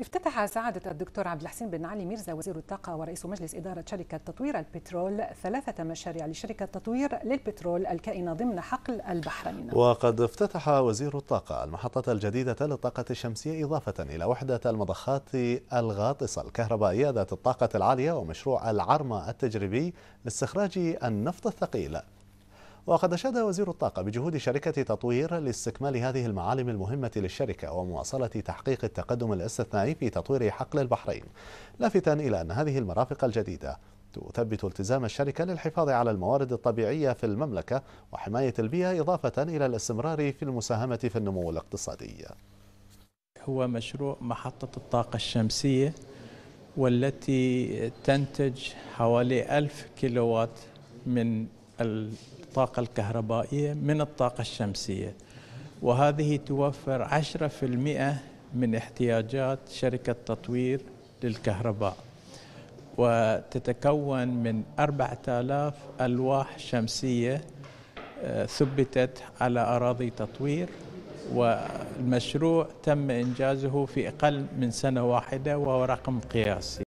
افتتح سعادة الدكتور عبد الحسين بن علي ميرزا وزير الطاقة ورئيس مجلس إدارة شركة تطوير البترول ثلاثة مشاريع لشركة تطوير للبترول الكائنة ضمن حقل البحرين وقد افتتح وزير الطاقة المحطة الجديدة للطاقة الشمسية إضافة إلى وحدة المضخات الغاطسة الكهربائية ذات الطاقة العالية ومشروع العرمة التجريبي لاستخراج النفط الثقيل وقد أشاد وزير الطاقة بجهود شركة تطوير لاستكمال هذه المعالم المهمة للشركة ومواصلة تحقيق التقدم الاستثنائي في تطوير حقل البحرين لافتا إلى أن هذه المرافق الجديدة تثبت التزام الشركة للحفاظ على الموارد الطبيعية في المملكة وحماية البيئة إضافة إلى الاستمرار في المساهمة في النمو الاقتصادي هو مشروع محطة الطاقة الشمسية والتي تنتج حوالي ألف كيلووات من الطاقة الكهربائية من الطاقة الشمسية وهذه توفر 10% من احتياجات شركة تطوير للكهرباء وتتكون من 4000 ألواح شمسية آه، ثبتت على أراضي تطوير والمشروع تم إنجازه في أقل من سنة واحدة وهو رقم قياسي